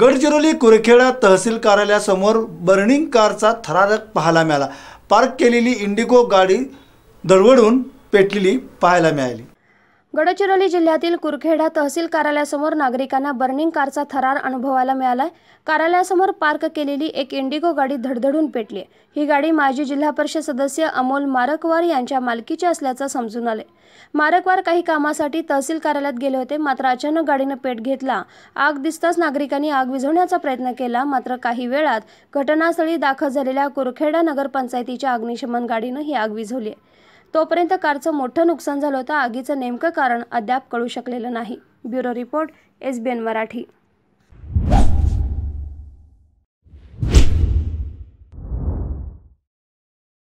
गडचिरोली कुरखेडा तहसील कार्यालयासमोर बर्निंग कारचा थरारक पाहायला मिळाला पार्क केलेली इंडिगो गाडी धडवडून पेटलेली पाहायला मिळाली गडचिरोली जिल्ह्यातील कुरखेडा तहसील कार्यालयासमोर नागरिकांना बर्निंग कारचा थरार अनुभवायला मिळालाय कार्यालयासमोर पार्क केलेली एक इंडिगो गाडी धडधडून पेटली ही गाडी माजी जिल्हा परिषद सदस्य अमोल मारकवार यांच्या मालकीची असल्याचं समजून आले मारकवार काही कामासाठी तहसील कार्यालयात गेले होते मात्र अचानक गाडीनं पेट घेतला आग दिसताच नागरिकांनी आग विझवण्याचा प्रयत्न केला मात्र काही वेळात घटनास्थळी दाखल झालेल्या कुरखेडा नगरपंचायतीच्या अग्निशमन गाडीनं ही आग विझवली तोपर्यंत कारचं मोठं नुकसान झालं होतं आगीचं नेमकं कारण अद्याप कळू शकलेलं नाही ब्युरो रिपोर्ट एस मराठी